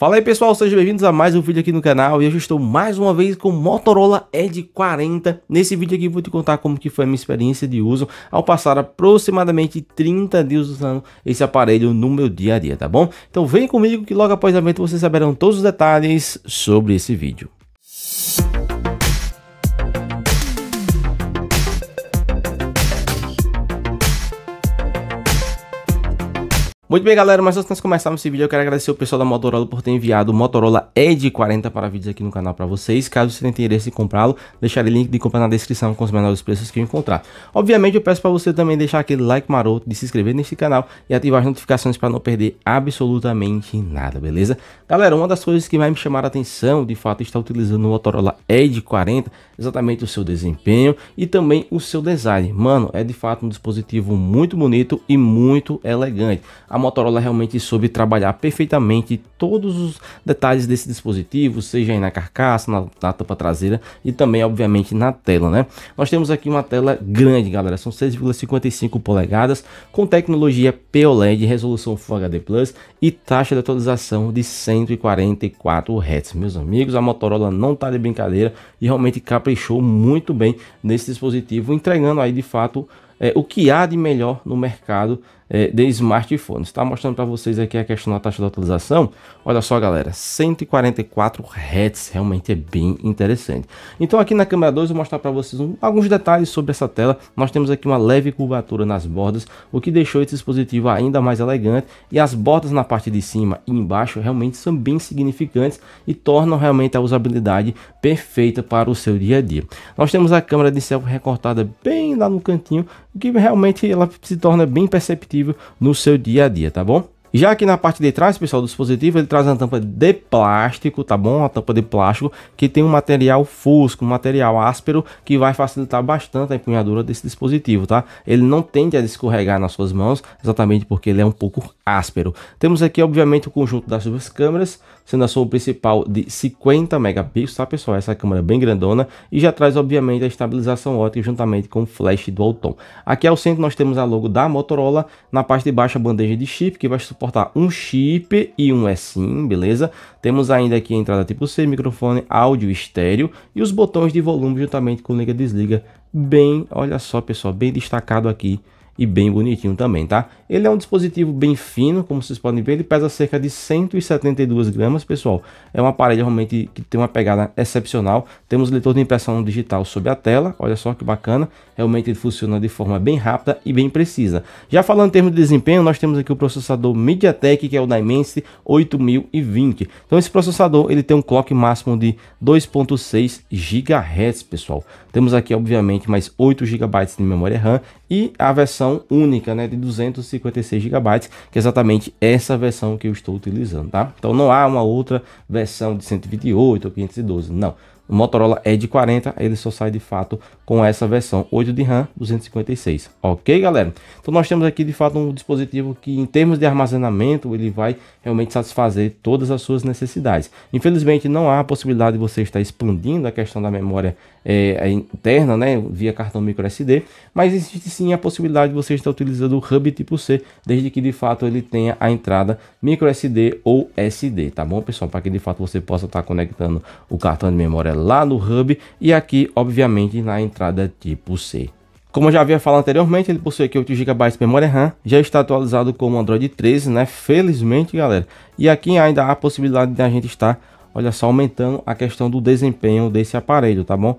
Fala aí pessoal, sejam bem-vindos a mais um vídeo aqui no canal e hoje estou mais uma vez com o Motorola Edge 40. Nesse vídeo aqui vou te contar como que foi a minha experiência de uso ao passar aproximadamente 30 dias usando esse aparelho no meu dia a dia, tá bom? Então vem comigo que logo após o evento vocês saberão todos os detalhes sobre esse vídeo. Muito bem, galera, mas antes de começarmos esse vídeo, eu quero agradecer o pessoal da Motorola por ter enviado o Motorola Edge 40 para vídeos aqui no canal para vocês. Caso você tenha interesse em comprá-lo, deixarei o link de compra na descrição com os menores preços que eu encontrar. Obviamente, eu peço para você também deixar aquele like maroto, de se inscrever neste canal e ativar as notificações para não perder absolutamente nada, beleza? Galera, uma das coisas que vai me chamar a atenção, de fato, é está utilizando o Motorola Edge 40, exatamente o seu desempenho e também o seu design. Mano, é de fato um dispositivo muito bonito e muito elegante. A Motorola realmente soube trabalhar perfeitamente todos os detalhes desse dispositivo, seja na carcaça, na, na tampa traseira e também, obviamente, na tela, né? Nós temos aqui uma tela grande, galera, são 6,55 polegadas, com tecnologia POLED, resolução Full HD Plus e taxa de atualização de 144 Hz. Meus amigos, a Motorola não tá de brincadeira e realmente caprichou muito bem nesse dispositivo, entregando aí de fato é, o que há de melhor no mercado é, de smartphones. Está mostrando para vocês aqui a questão da taxa de atualização. Olha só, galera, 144 Hz realmente é bem interessante. Então aqui na câmera 2 eu vou mostrar para vocês um, alguns detalhes sobre essa tela. Nós temos aqui uma leve curvatura nas bordas, o que deixou esse dispositivo ainda mais elegante e as bordas na parte de cima e embaixo realmente são bem significantes e tornam realmente a usabilidade perfeita para o seu dia a dia. Nós temos a câmera de selfie recortada bem lá no cantinho, que realmente ela se torna bem perceptível dispositivo no seu dia a dia, tá bom? Já aqui na parte de trás, pessoal, do dispositivo, ele traz uma tampa de plástico, tá bom? Uma tampa de plástico que tem um material fosco, um material áspero, que vai facilitar bastante a empunhadura desse dispositivo, tá? Ele não tende a escorregar nas suas mãos, exatamente porque ele é um pouco áspero. Temos aqui, obviamente, o conjunto das duas câmeras, sendo a sua principal de 50 megapixels, tá pessoal? Essa câmera é bem grandona e já traz obviamente a estabilização ótica juntamente com o flash dual tone. Aqui ao centro nós temos a logo da Motorola, na parte de baixo a bandeja de chip que vai suportar um chip e um eSIM, beleza? Temos ainda aqui a entrada tipo C, microfone, áudio estéreo e os botões de volume juntamente com liga desliga bem, olha só pessoal, bem destacado aqui e bem bonitinho também, tá? Ele é um dispositivo bem fino, como vocês podem ver, ele pesa cerca de 172 gramas, pessoal. É um aparelho realmente que tem uma pegada excepcional. Temos leitor de impressão digital sobre a tela, olha só que bacana. Realmente ele funciona de forma bem rápida e bem precisa. Já falando em termos de desempenho, nós temos aqui o processador MediaTek, que é o Dimensity 8020. Então esse processador, ele tem um clock máximo de 2.6 GHz, pessoal. Temos aqui, obviamente, mais 8 GB de memória RAM e a versão única, né, de 256 GB, que é exatamente essa versão que eu estou utilizando, tá? Então não há uma outra versão de 128 ou 512, não. O Motorola é de 40, ele só sai de fato com essa versão, 8 de RAM, 256, ok galera? Então nós temos aqui de fato um dispositivo que em termos de armazenamento, ele vai realmente satisfazer todas as suas necessidades. Infelizmente não há a possibilidade de você estar expandindo a questão da memória é, é interna, né, via cartão micro SD, mas existe sim a possibilidade de você estar utilizando o hub tipo C, desde que de fato ele tenha a entrada micro SD ou SD, tá bom pessoal? Para que de fato você possa estar conectando o cartão de memória lá no hub e aqui, obviamente, na entrada tipo C. Como eu já havia falado anteriormente, ele possui aqui 8 é GB de memória RAM, já está atualizado como Android 13, né? Felizmente, galera. E aqui ainda há a possibilidade de a gente estar, olha só, aumentando a questão do desempenho desse aparelho, tá bom?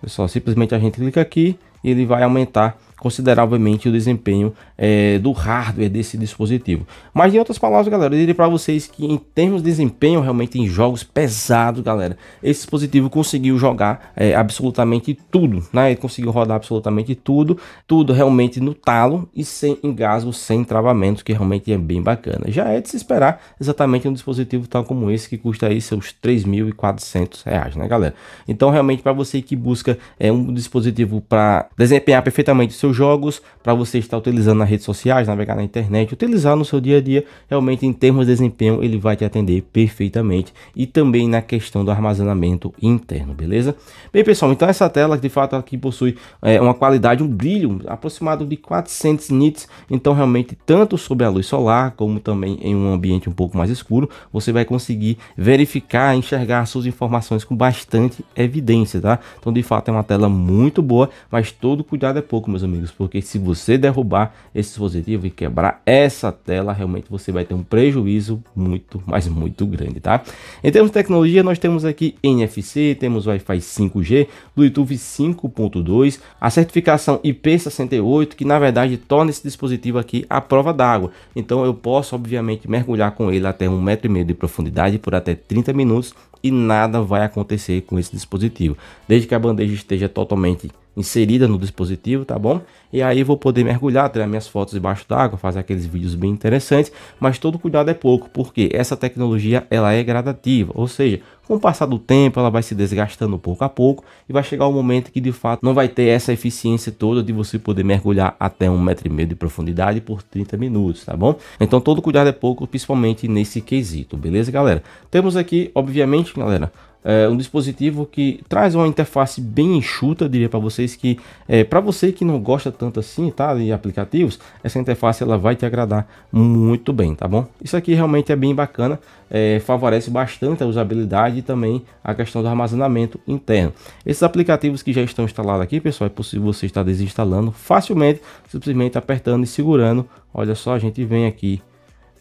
Pessoal, simplesmente a gente clica aqui e ele vai aumentar consideravelmente o desempenho é, do hardware desse dispositivo. Mas em outras palavras, galera, eu diria para vocês que em termos de desempenho, realmente em jogos pesados, galera, esse dispositivo conseguiu jogar é, absolutamente tudo, né? Ele conseguiu rodar absolutamente tudo, tudo realmente no talo e sem engasgo, sem travamento, que realmente é bem bacana. Já é de se esperar exatamente um dispositivo tal como esse que custa aí seus 3.400 reais, né, galera? Então, realmente para você que busca é um dispositivo para desempenhar perfeitamente o seus jogos, para você estar utilizando nas redes sociais, navegar na internet, utilizar no seu dia a dia, realmente em termos de desempenho ele vai te atender perfeitamente e também na questão do armazenamento interno, beleza? Bem pessoal, então essa tela de fato aqui possui é, uma qualidade, um brilho aproximado de 400 nits, então realmente tanto sob a luz solar como também em um ambiente um pouco mais escuro, você vai conseguir verificar, enxergar suas informações com bastante evidência, tá? Então de fato é uma tela muito boa, mas todo cuidado é pouco, meus amigos amigos, porque se você derrubar esse dispositivo e quebrar essa tela, realmente você vai ter um prejuízo muito, mas muito grande, tá? Em termos de tecnologia, nós temos aqui NFC, temos Wi-Fi 5G, Bluetooth 5.2, a certificação IP68, que na verdade torna esse dispositivo aqui a prova d'água. Então eu posso, obviamente, mergulhar com ele até um metro e meio de profundidade por até 30 minutos e nada vai acontecer com esse dispositivo, desde que a bandeja esteja totalmente inserida no dispositivo, tá bom? E aí vou poder mergulhar, ter minhas fotos debaixo d'água, fazer aqueles vídeos bem interessantes, mas todo cuidado é pouco, porque essa tecnologia ela é gradativa, ou seja, com o passar do tempo ela vai se desgastando pouco a pouco e vai chegar o um momento que de fato não vai ter essa eficiência toda de você poder mergulhar até um metro e meio de profundidade por 30 minutos, tá bom? Então todo cuidado é pouco, principalmente nesse quesito, beleza galera? Temos aqui, obviamente galera, é um dispositivo que traz uma interface bem enxuta, diria para vocês que é, para você que não gosta tanto assim, tá, de aplicativos, essa interface ela vai te agradar muito bem, tá bom? Isso aqui realmente é bem bacana, é, favorece bastante a usabilidade e também a questão do armazenamento interno. Esses aplicativos que já estão instalados aqui, pessoal, é possível você estar desinstalando facilmente, simplesmente apertando e segurando. Olha só, a gente vem aqui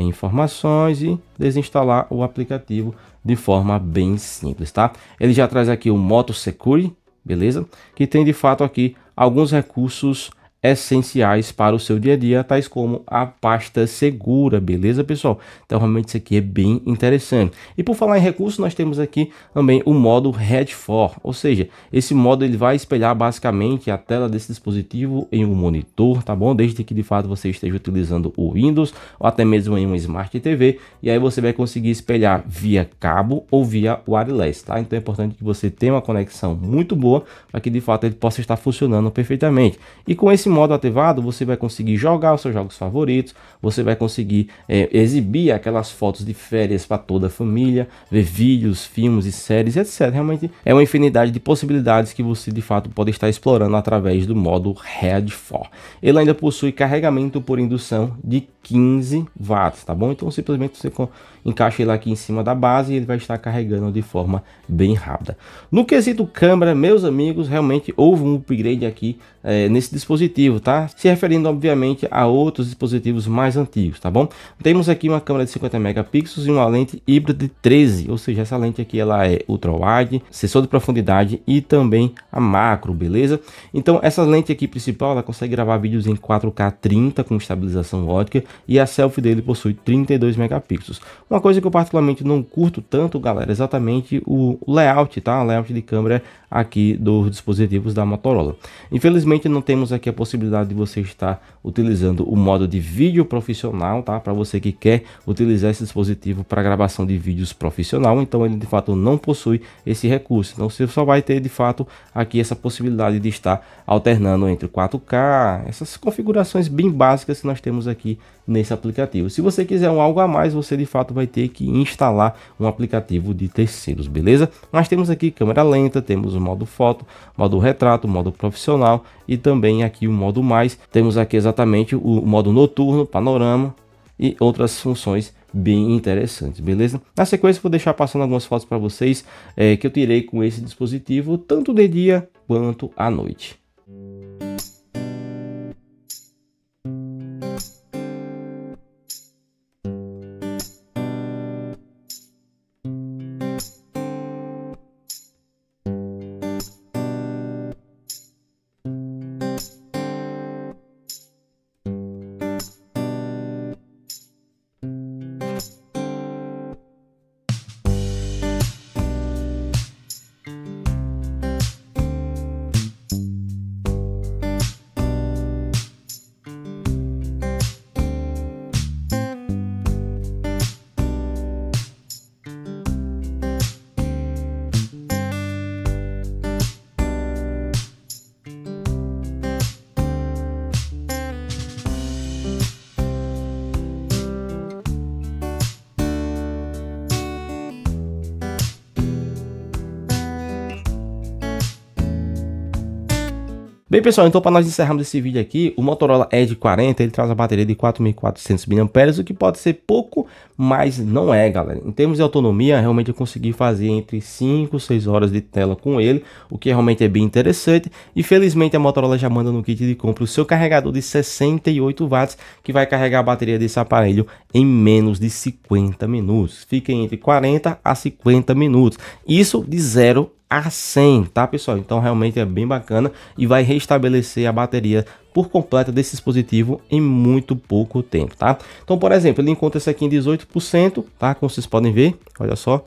em informações e desinstalar o aplicativo de forma bem simples, tá? Ele já traz aqui o Moto Secure, beleza? Que tem de fato aqui alguns recursos essenciais para o seu dia a dia, tais como a pasta segura, beleza, pessoal? Então, realmente isso aqui é bem interessante. E por falar em recursos, nós temos aqui também o modo head for, ou seja, esse modo ele vai espelhar basicamente a tela desse dispositivo em um monitor, tá bom? Desde que de fato você esteja utilizando o Windows ou até mesmo em uma Smart TV, e aí você vai conseguir espelhar via cabo ou via wireless, tá? Então é importante que você tenha uma conexão muito boa para que de fato ele possa estar funcionando perfeitamente. E com esse modo ativado, você vai conseguir jogar os seus jogos favoritos, você vai conseguir é, exibir aquelas fotos de férias para toda a família, ver vídeos, filmes e séries, etc. Realmente é uma infinidade de possibilidades que você de fato pode estar explorando através do modo Head 4. Ele ainda possui carregamento por indução de 15 watts, tá bom? Então simplesmente você encaixa ele aqui em cima da base e ele vai estar carregando de forma bem rápida. No quesito câmera, meus amigos, realmente houve um upgrade aqui é, nesse dispositivo dispositivo, tá? Se referindo, obviamente, a outros dispositivos mais antigos, tá bom? Temos aqui uma câmera de 50 megapixels e uma lente híbrida de 13, ou seja, essa lente aqui ela é ultra-wide, sensor de profundidade e também a macro, beleza? Então, essa lente aqui principal, ela consegue gravar vídeos em 4K 30 com estabilização ótica e a selfie dele possui 32 megapixels. Uma coisa que eu particularmente não curto tanto, galera, é exatamente o layout, tá? O layout de câmera aqui dos dispositivos da Motorola. Infelizmente, não temos aqui a possibilidade possibilidade de você estar utilizando o modo de vídeo profissional, tá? Para você que quer utilizar esse dispositivo para gravação de vídeos profissional, então ele de fato não possui esse recurso. Então você só vai ter de fato aqui essa possibilidade de estar alternando entre 4K, essas configurações bem básicas que nós temos aqui nesse aplicativo. Se você quiser um algo a mais, você de fato vai ter que instalar um aplicativo de terceiros, beleza? Nós temos aqui câmera lenta, temos o modo foto, modo retrato, modo profissional e também aqui o modo mais. Temos aqui exatamente o modo noturno, panorama e outras funções bem interessantes, beleza? Na sequência vou deixar passando algumas fotos para vocês é, que eu tirei com esse dispositivo, tanto de dia quanto à noite. Bem pessoal, então para nós encerrarmos esse vídeo aqui, o Motorola Edge 40, ele traz a bateria de 4.400 mAh, o que pode ser pouco, mas não é galera. Em termos de autonomia, realmente eu consegui fazer entre 5 e 6 horas de tela com ele, o que realmente é bem interessante. E felizmente a Motorola já manda no kit de compra o seu carregador de 68 watts, que vai carregar a bateria desse aparelho em menos de 50 minutos. Fiquem entre 40 a 50 minutos, isso de 0 a 100, tá pessoal? Então realmente é bem bacana e vai restabelecer a bateria por completa desse dispositivo em muito pouco tempo, tá? Então, por exemplo, ele encontra esse aqui em 18%, tá? Como vocês podem ver, olha só,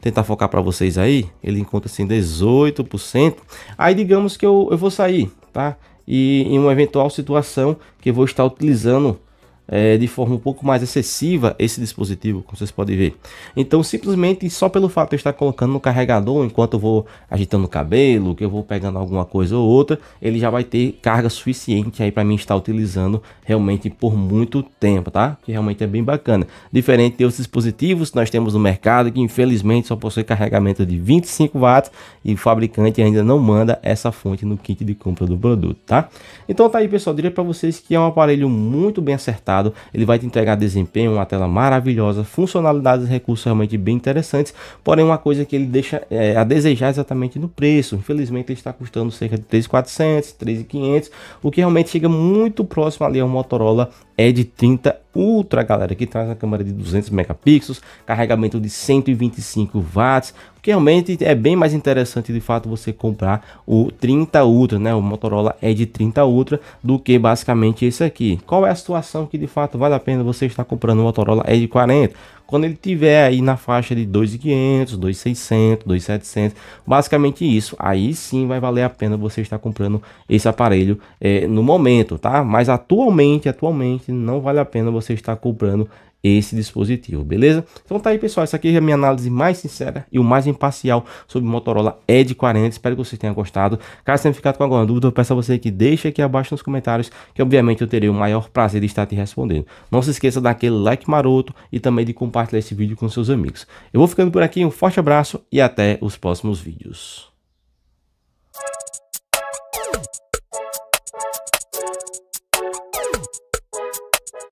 tentar focar para vocês aí, ele encontra-se por 18%. Aí digamos que eu, eu vou sair, tá? E em uma eventual situação que eu vou estar utilizando é, de forma um pouco mais excessiva esse dispositivo, como vocês podem ver. Então, simplesmente só pelo fato de eu estar colocando no carregador, enquanto eu vou agitando o cabelo, que eu vou pegando alguma coisa ou outra, ele já vai ter carga suficiente aí para mim estar utilizando realmente por muito tempo, tá? Que realmente é bem bacana. Diferente de outros dispositivos que nós temos no mercado, que infelizmente só possui carregamento de 25 watts e o fabricante ainda não manda essa fonte no kit de compra do produto, tá? Então tá aí, pessoal, diria para vocês que é um aparelho muito bem acertado ele vai te entregar desempenho, uma tela maravilhosa, funcionalidades e recursos realmente bem interessantes, porém uma coisa que ele deixa é, a desejar é exatamente no preço. Infelizmente ele está custando cerca de 3.400, 3.500, o que realmente chega muito próximo ali ao Motorola é de 30 Ultra, galera, que traz uma câmera de 200 megapixels, carregamento de 125 watts, o que realmente é bem mais interessante de fato você comprar o 30 Ultra, né? O Motorola Edge é 30 Ultra do que basicamente esse aqui. Qual é a situação que de fato vale a pena você estar comprando o Motorola Edge 40? Quando ele tiver aí na faixa de 2.500, 2.600, 2.700, basicamente isso, aí sim vai valer a pena você estar comprando esse aparelho é, no momento, tá? Mas atualmente, atualmente não vale a pena você estar comprando esse dispositivo, beleza? Então tá aí, pessoal, essa aqui é a minha análise mais sincera e o mais imparcial sobre o Motorola Edge 40. Espero que vocês tenham gostado. Caso tenha ficado com alguma dúvida, eu peço a você que deixe aqui abaixo nos comentários, que obviamente eu terei o maior prazer de estar te respondendo. Não se esqueça daquele like maroto e também de compartilhar esse vídeo com seus amigos. Eu vou ficando por aqui, um forte abraço e até os próximos vídeos.